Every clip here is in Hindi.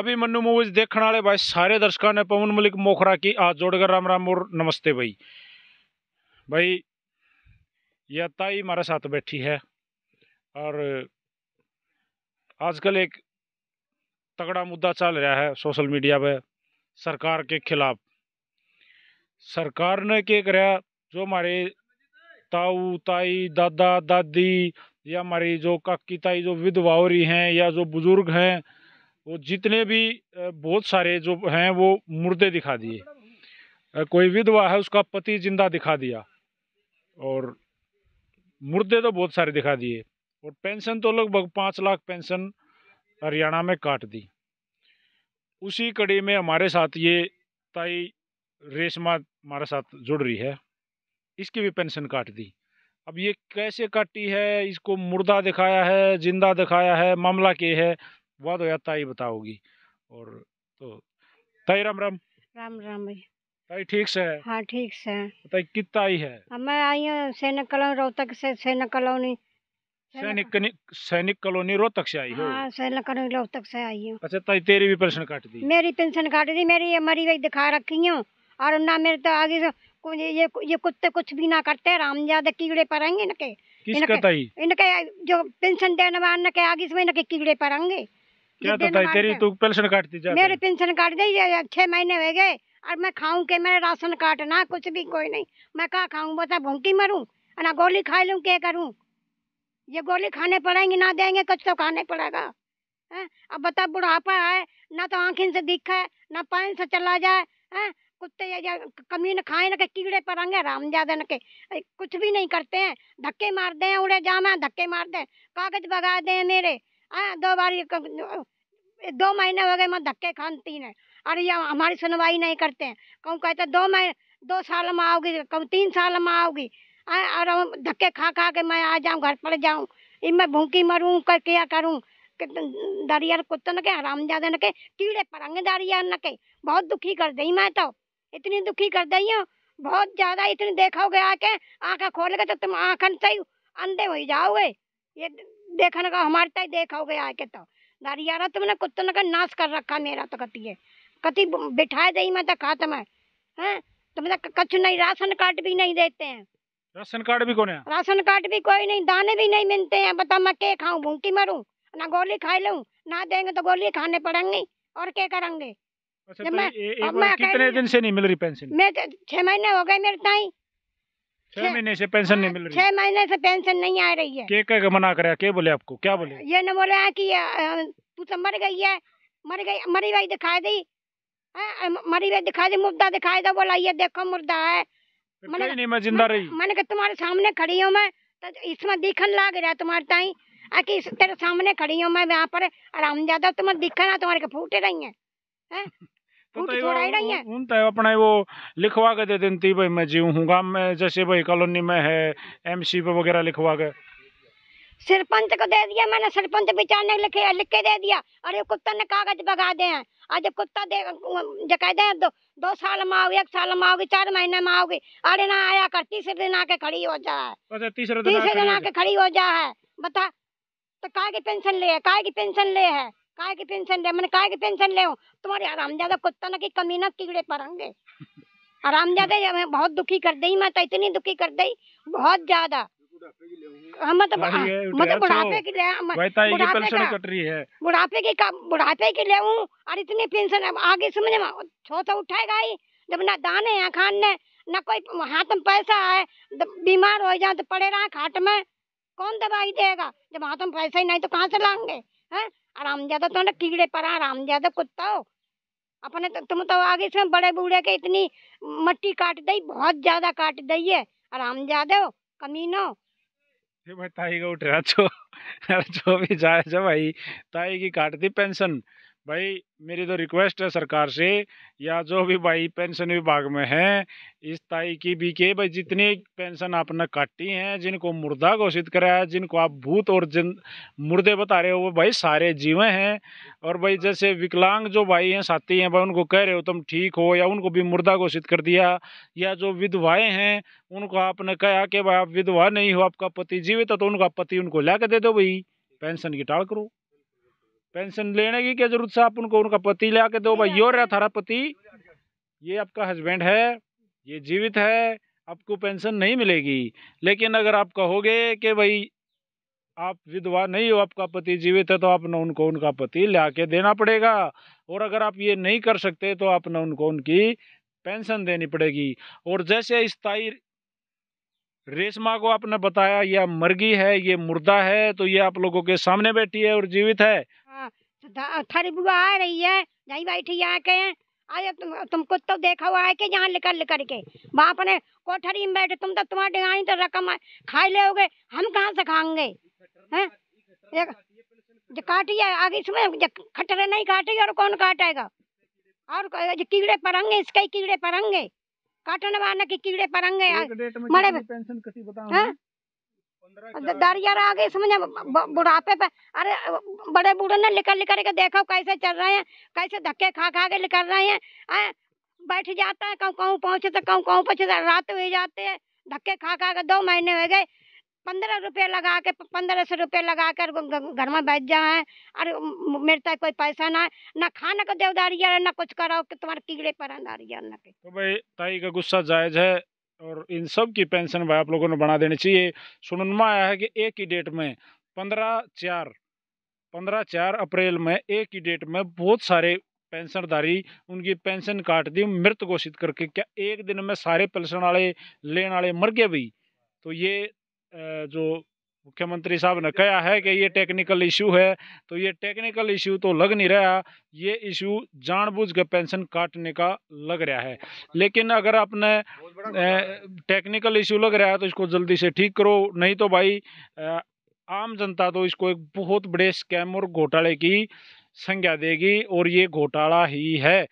अभी मनु मूवीज देखने वाले भाई सारे दर्शकों ने पवन मलिक मोखरा की आज जोड़कर राम राम और नमस्ते भाई भाई यह ताई हमारे साथ बैठी है और आजकल एक तगड़ा मुद्दा चल रहा है सोशल मीडिया पर सरकार के खिलाफ सरकार ने क्या कर जो हमारे ताऊ ताई दादा दादी या हमारी जो काकी ताई जो विधवा हो रही हैं या जो बुज़ुर्ग हैं वो जितने भी बहुत सारे जो हैं वो मुर्दे दिखा दिए कोई विधवा है उसका पति जिंदा दिखा दिया और मुर्दे तो बहुत सारे दिखा दिए और पेंशन तो लगभग पाँच लाख पेंशन हरियाणा में काट दी उसी कड़ी में हमारे साथ ये ताई रेशमा हमारे साथ जुड़ रही है इसकी भी पेंशन काट दी अब ये कैसे काटी है इसको मुर्दा दिखाया है जिंदा दिखाया है मामला के है वाद हो जाता ही बताओगी और तो ताई राम राम राम राम भाई ताई ठीक से हाँ ठीक से ताई कितना आई है मैं आई हूँ सैनिक कलोनी रोहतक से सैनिक कलोनी सैनिक सैनिक कलोनी रोहतक से आई हो हाँ सैनिक कलोनी रोहतक से आई हूँ अच्छा ताई तेरी भी पेंशन काट दी मेरी पेंशन काट दी मेरी ये मरी हुई दिखा रखी हूँ और ना मेरे तो आगे से ये ये कुत्ते कुछ भी ना करते राम ज्यादा कीड़े पड़ेंगे इनके ताई इनके जो पेंशन देने वाले के आगे इसमें इनके कीड़े पड़ेंगे तो क्या था तो ताई तेरी तू पेंशन काट दी जा मेरे पेंशन काट दी छह महीने हो गए और मैं खाऊं के मेरा राशन कार्ड ना कुछ भी कोई नहीं मैं कहा खाऊं बता तो भूखी मरूं और ना गोली खा लूं क्या करूं ये गोली खाने पड़ेंगी ना देंगे कुछ तो खाने पड़ेगा है अब बता बुढ़ापा है ना तो आँखें से दिखा है ना पैन से चला जाए है कुत्ते कमीन खाए ना के कीड़े पड़ेंगे राम ज्यादा न के कुछ भी नहीं करते हैं धक्के मार दे उड़े जामा धक्के मार दे कागज बगा दे मेरे हाँ, दो बार ये दो महीने हो गए मैं धक्के खानती है अरे ये हमारी सुनवाई नहीं करते हैं कहूँ कहते दो महीने दो साल में आओगी कहूँ तीन साल में आओगी और धक्के खा खा के मैं आ जाऊँ घर पर जाऊँ मैं भूखी मरूँ कर क्या करूँ दरियर कुत्तन के जाते न के कीड़े परंग दरिया न के बहुत दुखी कर दी मैं तो इतनी दुखी कर दई हूँ बहुत ज़्यादा इतनी देखोगे आके आँखें खोल के तो तुम आँखन से अंधे हो जाओगे ये देखने का हमारे तय देखा हो गया के तो गाड़ी आ रहा तुमने कुत्तों ने नाश कर रखा मेरा तो कती है कती बिठाए दही मैं तो खा खाता मैं हैं तुमने तो कुछ नहीं राशन कार्ड भी नहीं देते हैं राशन कार्ड भी कौन है राशन कार्ड भी कोई नहीं दाने भी नहीं मिलते हैं बता मैं क्या खाऊं भूखी मरूं ना गोली खा लूं ना देंगे तो गोली खाने पड़ेंगे और क्या करेंगे अच्छा, तो मैं, ए, मैं मतलब कितने दिन से नहीं मिल रही पेंशन मैं तो छह महीने हो गए मेरे ताई छह महीने से पेंशन नहीं हाँ, मिल रही छह महीने से पेंशन नहीं आ रही है क्या क्या मना करे क्या बोले आपको क्या बोले ये न बोले की तू तो मर गई है मर गई मरी भाई दिखा दी हाँ, मरी भाई दिखा दी मुर्दा दिखा दो बोला ये देखो मुर्दा है मैं जिंदा रही मैंने कहा तुम्हारे सामने खड़ी हूँ मैं तो इसमें दिखन लाग रहा है तुम्हारे ताई आके इस तेरे सामने खड़ी हूँ मैं वहाँ पर आराम ज्यादा तुम्हें दिखा ना तुम्हारे फूटे रही है? हाँ, उन तो अपने वो लिखवा के दे दिन थी भाई मैं जीव हूँ गाँव में जैसे भाई कॉलोनी में है एमसी पे वगैरह लिखवा के सरपंच को दे दिया मैंने सरपंच बेचार लिखे लिख के दे दिया अरे कुत्ता ने कागज बगा दे हैं आज कुत्ता दे जकह दे दो दो साल में आओगे एक साल में आओगे चार महीने में आओगे अरे ना आया कर तीसरे दिन आके खड़ी हो जा है तीसरे दिन आके खड़ी हो जा है बता तो काय की पेंशन ले है काय की पेंशन ले है काय की टेंशन ले मैंने काय की टेंशन ले तुम्हारे आरामजादा कुत्ता ना की कमी ना कीड़े पड़ेंगे आरामजादा मैं बहुत दुखी कर दई मैं तो इतनी दुखी कर दई बहुत ज्यादा बुढ़ापे की बुढ़ापे की बुढ़ापे की ले और इतनी पेंशन अब आगे समझ में छोटा तो उठाएगा ही जब ना दान है खान ने ना कोई हाथ में पैसा है बीमार हो जाए तो पड़े रहा खाट में कौन दवाई देगा जब हाथ में पैसा ही नहीं तो कहाँ से लाएंगे है आरामजादा तो ना कीड़े पर आरामजादा कुत्ता हो अपने तो तुम तो आगे इसमें बड़े बूढ़े के इतनी मट्टी काट दई बहुत ज्यादा काट दई है आराम ज्यादा हो कमीनो ये भाई ताई का उठ रहा जो भी जाए जा भाई ताई की काट दी पेंशन भाई मेरी तो रिक्वेस्ट है सरकार से या जो भी भाई पेंशन विभाग में है इस ताई की भी के भाई जितनी पेंशन आपने काटी हैं जिनको मुर्दा घोषित कराया है जिनको आप भूत और जिन मुर्दे बता रहे हो वो भाई सारे जीवे हैं और भाई जैसे विकलांग जो भाई हैं साथी हैं भाई उनको कह रहे हो तुम ठीक हो या उनको भी मुर्दा घोषित कर दिया या जो विधवाएँ हैं उनको आपने कहा कि भाई आप विधवा नहीं हो आपका पति जीवित तो उनका पति उनको ला के दे दो भाई पेंशन की टाड़ करो पेंशन लेने की क्या जरूरत से आप उनको उनका पति ला के दो भाई यो रहा थारा पति ये आपका हस्बैंड है ये जीवित है आपको पेंशन नहीं मिलेगी लेकिन अगर आप कहोगे कि भाई आप विधवा नहीं हो आपका पति जीवित है तो आपने उनको उनका पति ला के देना पड़ेगा और अगर आप ये नहीं कर सकते तो आपने उनको उनकी पेंशन देनी पड़ेगी और जैसे स्थायी रेशमा को आपने बताया यह मर्गी है ये मुर्दा है तो ये आप लोगों के सामने बैठी है और जीवित है हाँ, तो थारी बुआ आ रही है नहीं बैठी यहाँ के आज तुम तुमको तो देखा हुआ है कि यहाँ लेकर लेकर के वहाँ अपने कोठरी में बैठे तुम तो तुम्हारे डिंगाई तो रकम खा ले होगे हम कहाँ से खाएंगे जो है आगे इसमें खटरे नहीं काटेगी और कौन काटेगा और कीड़े परंगे इसके कीड़े परंगे काटने वाले के कीड़े परंगे मरे पेंशन कसी बताओ दरिया आ गए समझ बुढ़ापे पे अरे बड़े बूढ़े ने लिकर लिकर के देखो कैसे चल रहे हैं कैसे धक्के खा खा के निकल रहे हैं आ, बैठ जाता है कहूँ कहूँ पहुंचे तो कहूँ कहूँ पहुंचे रात हो जाते हैं धक्के खा खा के दो महीने हो गए पंद्रह रुपये लगा के पंद्रह सौ रुपये लगा कर घर में बैठ जाए और मेरे तक कोई पैसा ना ना खाने को देवदारिया ना कुछ करो कि तुम्हारे कीड़े पर अंधारिया ना तो भाई ताई का गुस्सा जायज़ है और इन सब की पेंशन भाई आप लोगों ने बना देनी चाहिए सुनने में आया है कि एक ही डेट में पंद्रह चार पंद्रह चार अप्रैल में एक ही डेट में बहुत सारे पेंशनधारी उनकी पेंशन काट दी मृत घोषित करके क्या एक दिन में सारे पेंशन वाले लेने वाले मर गए भाई तो ये जो मुख्यमंत्री साहब ने कहा है कि ये टेक्निकल इशू है तो ये टेक्निकल इशू तो लग नहीं रहा ये इशू जानबूझ के पेंशन काटने का लग रहा है लेकिन अगर आपने टेक्निकल इशू लग रहा है तो इसको जल्दी से ठीक करो नहीं तो भाई आम जनता तो इसको एक बहुत बड़े स्कैम और घोटाले की संज्ञा देगी और ये घोटाला ही है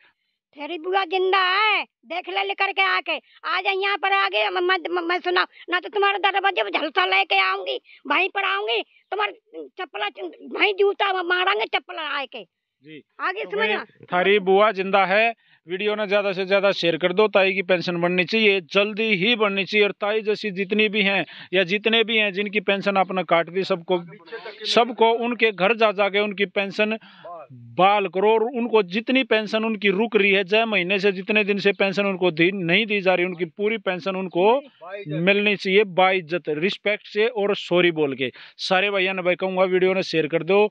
तेरी बुआ जिंदा है देख ले लेकर के आके आ यहाँ पर आगे गए मैं सुना ना तो तुम्हारे दरवाजे पर झलसा लेके आऊंगी वहीं पर आऊंगी तुम्हारे चप्पला वहीं जूता मारेंगे चप्पल आके जी आगे तो समझ थारी बुआ जिंदा है वीडियो ना ज़्यादा से ज़्यादा शेयर कर दो ताई की पेंशन बननी चाहिए जल्दी ही बननी चाहिए और ताई जैसी जितनी भी हैं या जितने भी हैं जिनकी पेंशन आपने काट दी सबको सबको उनके घर जा जाके उनकी पेंशन बाल करो और उनको जितनी पेंशन उनकी रुक रही है जय महीने से जितने दिन से पेंशन उनको दी नहीं दी जा रही उनकी पूरी पेंशन उनको मिलनी चाहिए बाइज्जत रिस्पेक्ट से और सॉरी बोल के सारे भैया ने भाई कहूँगा वीडियो ने शेयर कर दो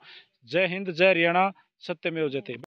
जय हिंद जय हरियाणा सत्य हो जाते